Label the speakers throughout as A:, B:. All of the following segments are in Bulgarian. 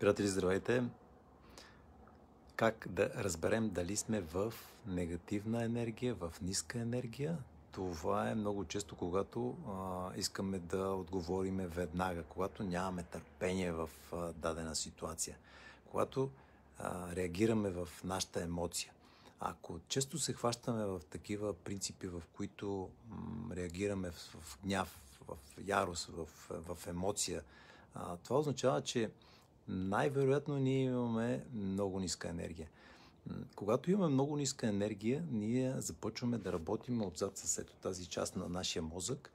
A: Приятели, здравейте! Как да разберем дали сме в негативна енергия, в ниска енергия? Това е много често, когато а, искаме да отговориме веднага, когато нямаме търпение в а, дадена ситуация, когато а, реагираме в нашата емоция. Ако често се хващаме в такива принципи, в които м, реагираме в, в гняв, в ярост, в, в емоция, а, това означава, че най-вероятно ние имаме много ниска енергия. Когато имаме много ниска енергия, ние започваме да работим отзад със ето тази част на нашия мозък.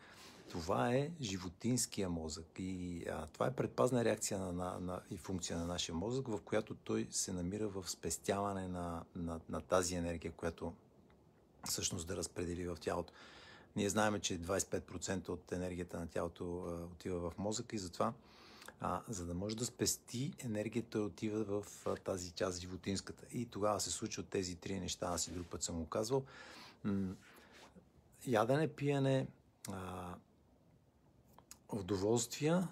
A: Това е животинския мозък и а, това е предпазна реакция на, на, на, и функция на нашия мозък, в която той се намира в спестяване на, на, на тази енергия, която всъщност да разпредели в тялото. Ние знаем, че 25% от енергията на тялото а, отива в мозъка и затова а, за да може да спести енергията отива в а, тази част животинската. И тогава се случват тези три неща, аз и друг път съм го казвал. М- ядене, пиене, а, удоволствия,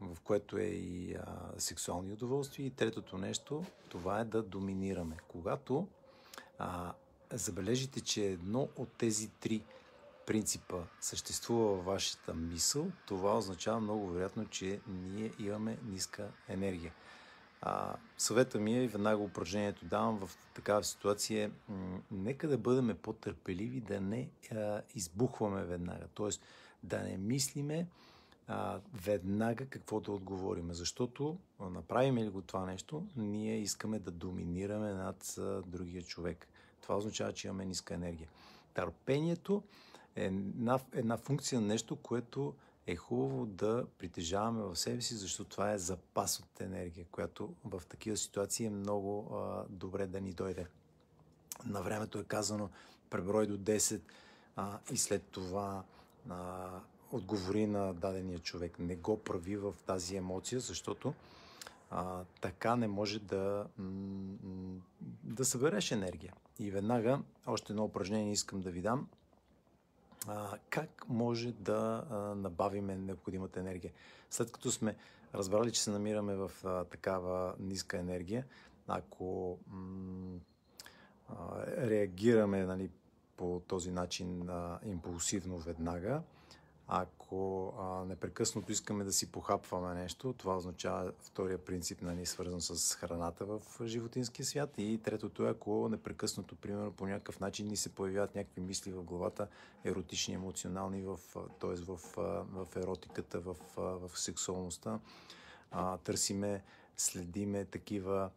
A: в което е и а, сексуални удоволствия. И третото нещо, това е да доминираме. Когато а, забележите, че едно от тези три принципа съществува във вашата мисъл, това означава много вероятно, че ние имаме ниска енергия. А, съвета ми е, и веднага упражнението давам в такава ситуация, нека да бъдем по-търпеливи, да не а, избухваме веднага. Тоест, да не мислиме а, веднага какво да отговориме. Защото направим ли го това нещо, ние искаме да доминираме над а, другия човек. Това означава, че имаме ниска енергия. Търпението една, една функция, нещо, което е хубаво да притежаваме в себе си, защото това е запас от енергия, която в такива ситуации е много а, добре да ни дойде. На времето е казано преброй до 10 а, и след това а, отговори на дадения човек. Не го прави в тази емоция, защото а, така не може да, да събереш енергия. И веднага още едно упражнение искам да ви дам а, как може да а, набавиме необходимата енергия. След като сме разбрали, че се намираме в а, такава ниска енергия, ако м- а, реагираме нали, по този начин а, импулсивно веднага, ако а, непрекъснато искаме да си похапваме нещо, това означава втория принцип, нали, свързан с храната в животинския свят. И третото е, ако непрекъснато, примерно, по някакъв начин ни се появяват някакви мисли в главата, еротични, емоционални, в, т.е. В, в, в еротиката, в, в сексуалността, а, търсиме, следиме такива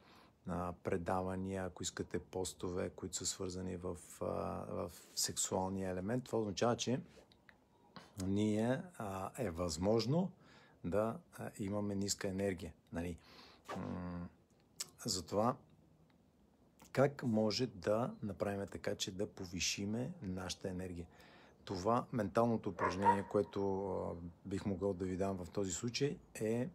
A: а, предавания, ако искате постове, които са свързани в, а, в сексуалния елемент. Това означава, че ние а, е възможно да имаме ниска енергия. Нали? Затова как може да направим така, че да повишиме нашата енергия? Това менталното упражнение, което а, бих могъл да ви дам в този случай е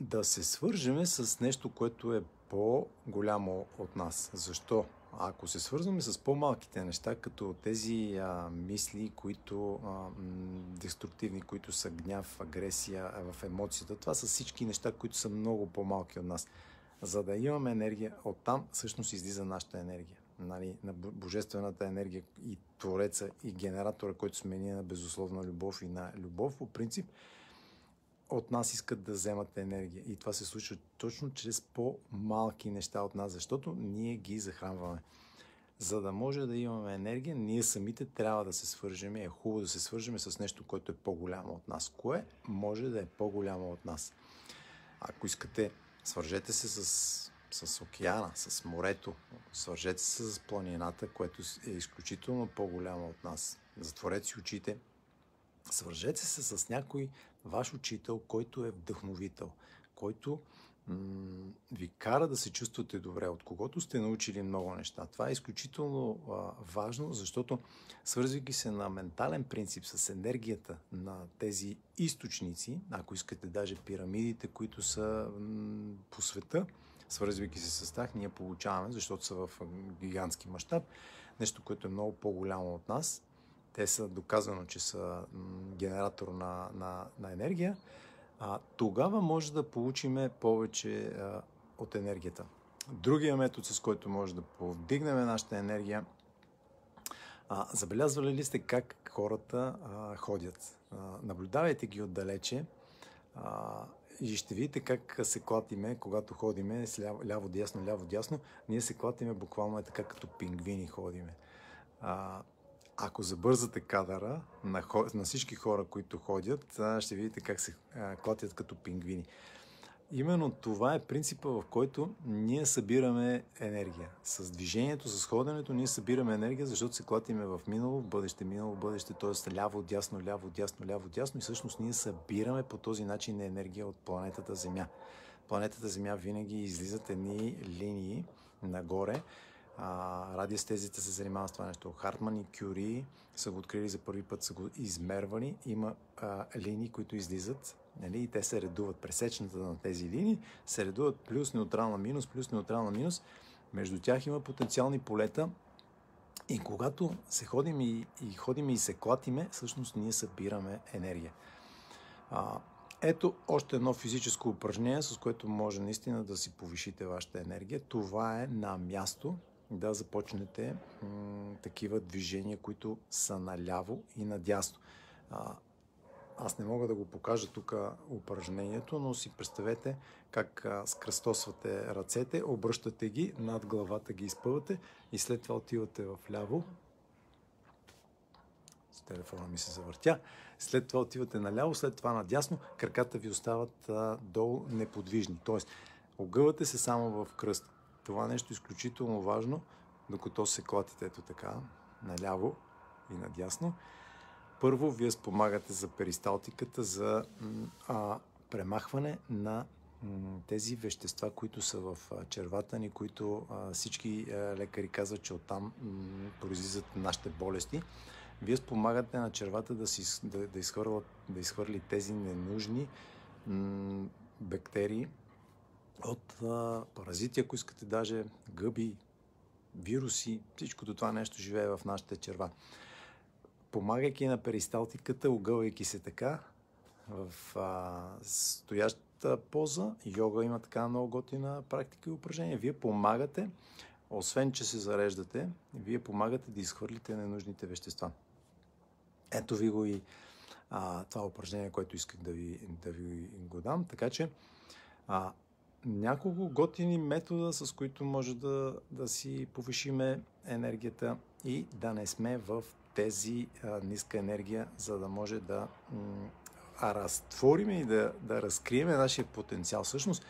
A: да се свържеме с нещо, което е по-голямо от нас. Защо? Ако се свързваме с по-малките неща, като тези а, мисли, които а, м- деструктивни, които са гняв, агресия в емоцията, това са всички неща, които са много по-малки от нас. За да имаме енергия, оттам всъщност излиза нашата енергия. Нали, на божествената енергия и Твореца и генератора, който сме ние на безусловна любов и на любов, по принцип, от нас искат да вземат енергия. И това се случва точно чрез по-малки неща от нас, защото ние ги захранваме. За да може да имаме енергия, ние самите трябва да се свържем. Е хубаво да се свържем с нещо, което е по-голямо от нас. Кое може да е по-голямо от нас? Ако искате, свържете се с с океана, с морето. Свържете се с планината, което е изключително по-голяма от нас. Затворете си очите. Свържете се с някой ваш учител, който е вдъхновител, който м- ви кара да се чувствате добре, от когото сте научили много неща. Това е изключително а, важно, защото свързвайки се на ментален принцип с енергията на тези източници, ако искате даже пирамидите, които са м- по света, свързвайки се с тях, ние получаваме, защото са в гигантски мащаб, нещо, което е много по-голямо от нас, те са доказано, че са генератор на, на, на енергия, а, тогава може да получим повече а, от енергията. Другия метод, с който може да повдигнем нашата енергия, а, забелязвали ли сте как хората а, ходят? А, наблюдавайте ги отдалече а, и ще видите как се клатиме, когато ходиме с ляво, ляво, дясно, ляво, дясно. Ние се клатиме буквално е така, като пингвини ходиме. А, ако забързате кадъра на, на всички хора, които ходят, ще видите как се клатят като пингвини. Именно това е принципа, в който ние събираме енергия. С движението, с ходенето ние събираме енергия, защото се клатиме в минало, в бъдеще, минало, в бъдеще, т.е. ляво, дясно, ляво, дясно, ляво, дясно и всъщност ние събираме по този начин енергия от планетата Земя. Планетата Земя винаги излизат едни линии нагоре, радиестезията се занимава с това нещо. Хартман и Кюри са го открили за първи път, са го измервани. Има а, линии, които излизат нали, и те се редуват. Пресечната на тези линии се редуват плюс неутрална минус, плюс неутрална минус. Между тях има потенциални полета, и когато се ходим и, и ходим и се клатиме, всъщност ние събираме енергия. А, ето още едно физическо упражнение, с което може наистина да си повишите вашата енергия. Това е на място, да започнете м- такива движения, които са наляво и надясно. А, аз не мога да го покажа тук упражнението, но си представете как а, скръстосвате ръцете, обръщате ги, над главата ги изпъвате и след това отивате в ляво. С телефона ми се завъртя. След това отивате наляво, след това надясно. Краката ви остават а, долу неподвижни. Тоест, огъвате се само в кръст. Това нещо е изключително важно, докато се клатите ето така, наляво и надясно. Първо, вие спомагате за перисталтиката, за а, премахване на тези вещества, които са в червата ни, които всички е, лекари казват, че оттам произлизат нашите болести. Вие спомагате на червата да, си, да, да, изхвърли, да изхвърли тези ненужни бактерии, от а, паразити, ако искате, даже гъби, вируси, всичкото това нещо живее в нашите черва. Помагайки на перисталтиката, огъвайки се така, в а, стоящата поза, йога има така много готина практика и упражнения. Вие помагате, освен че се зареждате, вие помагате да изхвърлите ненужните вещества. Ето ви го и а, това упражнение, което исках да ви, да ви го дам. Така че а, няколко готини метода, с които може да, да си повишиме енергията и да не сме в тези а, ниска енергия, за да може да а разтвориме и да, да разкриеме нашия потенциал. Всъщност,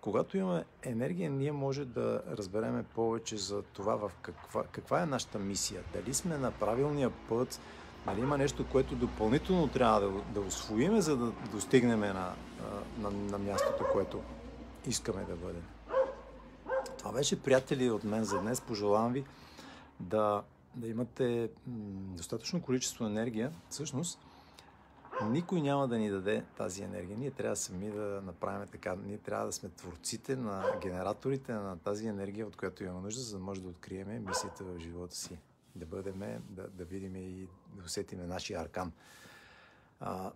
A: когато имаме енергия, ние може да разбереме повече за това в каква, каква е нашата мисия. Дали сме на правилния път, дали има нещо, което допълнително трябва да, да освоиме, за да достигнем на, на, на мястото, което искаме да бъдем. Това беше, приятели, от мен за днес. Пожелавам ви да, да имате достатъчно количество енергия. Всъщност, никой няма да ни даде тази енергия. Ние трябва сами да направим така. Ние трябва да сме творците на генераторите на тази енергия, от която имаме нужда, за да може да открием мисията в живота си. Да бъдем, да, да видим и да усетиме нашия аркан. А,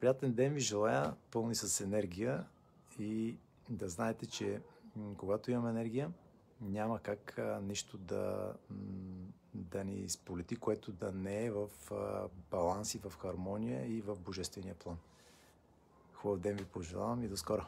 A: приятен ден ви желая, пълни с енергия и да знаете, че когато имаме енергия, няма как нищо да, да ни сполети, което да не е в баланс и в хармония и в божествения план. Хубав ден ви пожелавам и до скоро!